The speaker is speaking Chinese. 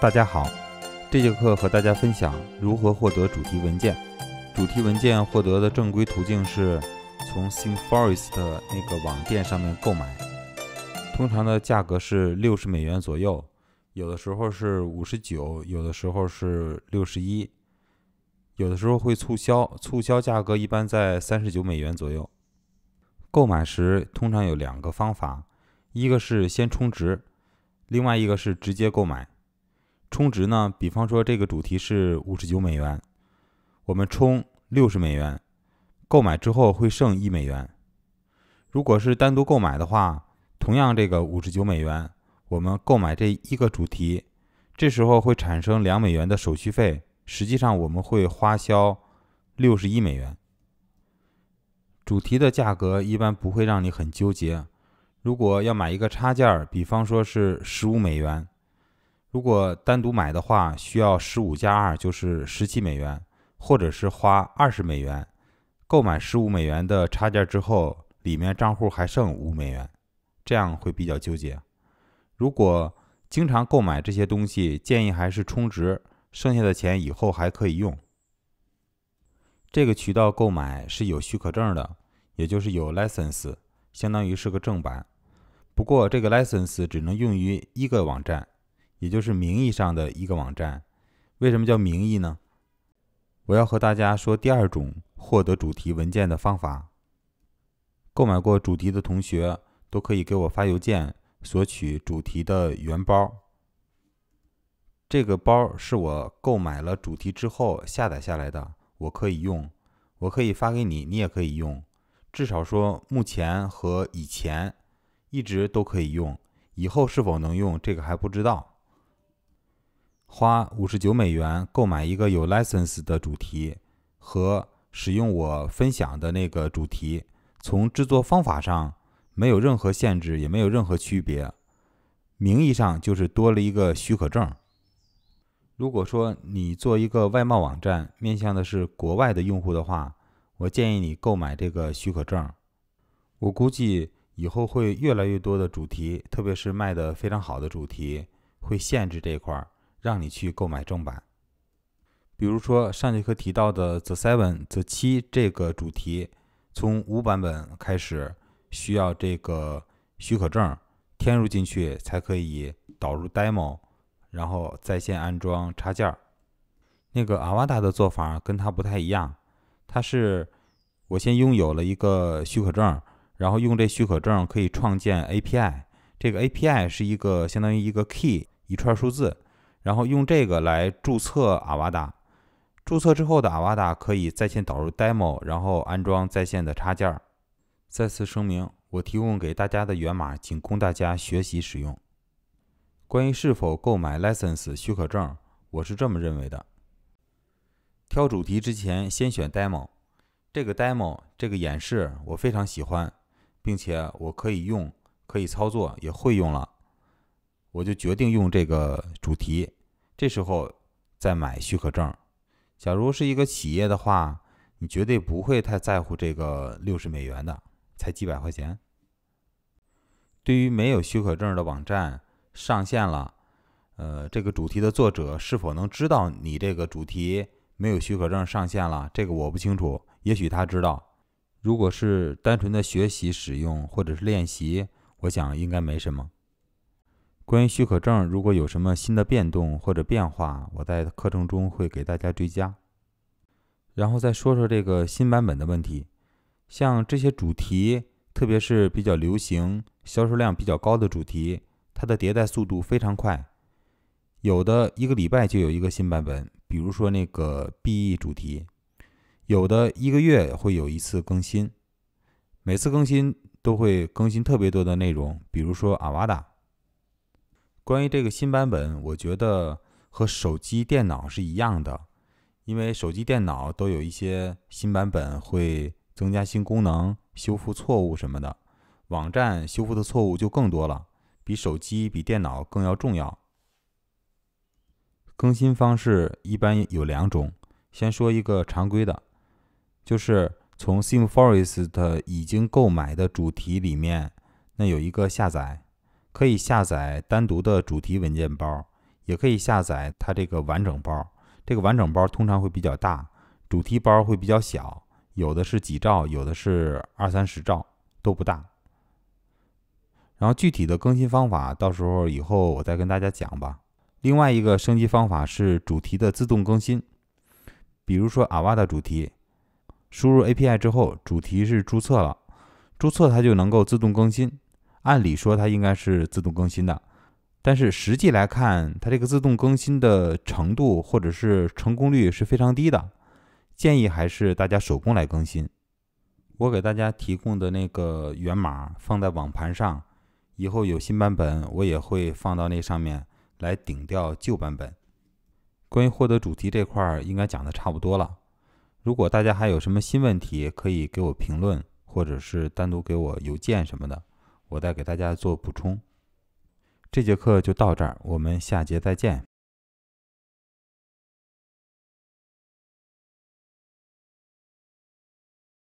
大家好，这节课和大家分享如何获得主题文件。主题文件获得的正规途径是从 t h e m f o r e s t 那个网店上面购买，通常的价格是六十美元左右，有的时候是五十九，有的时候是六十一，有的时候会促销，促销价格一般在三十九美元左右。购买时通常有两个方法，一个是先充值，另外一个是直接购买。充值呢？比方说这个主题是五十九美元，我们充六十美元，购买之后会剩一美元。如果是单独购买的话，同样这个五十九美元，我们购买这一个主题，这时候会产生两美元的手续费，实际上我们会花销六十一美元。主题的价格一般不会让你很纠结。如果要买一个插件儿，比方说是十五美元。如果单独买的话，需要十五加二，就是十七美元，或者是花二十美元购买十五美元的插件之后，里面账户还剩五美元，这样会比较纠结。如果经常购买这些东西，建议还是充值，剩下的钱以后还可以用。这个渠道购买是有许可证的，也就是有 license，相当于是个正版。不过这个 license 只能用于一个网站。也就是名义上的一个网站，为什么叫名义呢？我要和大家说第二种获得主题文件的方法。购买过主题的同学都可以给我发邮件索取主题的原包。这个包是我购买了主题之后下载下来的，我可以用，我可以发给你，你也可以用。至少说目前和以前一直都可以用，以后是否能用这个还不知道。花五十九美元购买一个有 license 的主题，和使用我分享的那个主题，从制作方法上没有任何限制，也没有任何区别。名义上就是多了一个许可证。如果说你做一个外贸网站，面向的是国外的用户的话，我建议你购买这个许可证。我估计以后会越来越多的主题，特别是卖的非常好的主题，会限制这一块儿。让你去购买正版，比如说上节课提到的 The Seven The 七这个主题，从五版本开始需要这个许可证添入进去才可以导入 Demo，然后在线安装插件。那个 Ava 的做法跟它不太一样，它是我先拥有了一个许可证，然后用这许可证可以创建 API，这个 API 是一个相当于一个 Key，一串数字。然后用这个来注册 a v a d a 注册之后的 a v a d a 可以在线导入 Demo，然后安装在线的插件儿。再次声明，我提供给大家的源码仅供大家学习使用。关于是否购买 License 许可证，我是这么认为的：挑主题之前先选 Demo，这个 Demo 这个演示我非常喜欢，并且我可以用，可以操作，也会用了。我就决定用这个主题，这时候再买许可证。假如是一个企业的话，你绝对不会太在乎这个六十美元的，才几百块钱。对于没有许可证的网站上线了，呃，这个主题的作者是否能知道你这个主题没有许可证上线了？这个我不清楚，也许他知道。如果是单纯的学习使用或者是练习，我想应该没什么。关于许可证，如果有什么新的变动或者变化，我在课程中会给大家追加。然后再说说这个新版本的问题，像这些主题，特别是比较流行、销售量比较高的主题，它的迭代速度非常快，有的一个礼拜就有一个新版本，比如说那个 BE 主题，有的一个月会有一次更新，每次更新都会更新特别多的内容，比如说阿瓦达。关于这个新版本，我觉得和手机、电脑是一样的，因为手机、电脑都有一些新版本会增加新功能、修复错误什么的。网站修复的错误就更多了，比手机、比电脑更要重要。更新方式一般有两种，先说一个常规的，就是从 t e a m f o r e s t 已经购买的主题里面，那有一个下载。可以下载单独的主题文件包，也可以下载它这个完整包。这个完整包通常会比较大，主题包会比较小，有的是几兆，有的是二三十兆，都不大。然后具体的更新方法，到时候以后我再跟大家讲吧。另外一个升级方法是主题的自动更新，比如说阿 d 的主题，输入 API 之后，主题是注册了，注册它就能够自动更新。按理说它应该是自动更新的，但是实际来看，它这个自动更新的程度或者是成功率是非常低的。建议还是大家手工来更新。我给大家提供的那个源码放在网盘上，以后有新版本我也会放到那上面来顶掉旧版本。关于获得主题这块儿，应该讲的差不多了。如果大家还有什么新问题，可以给我评论，或者是单独给我邮件什么的。我再给大家做补充，这节课就到这儿，我们下节再见。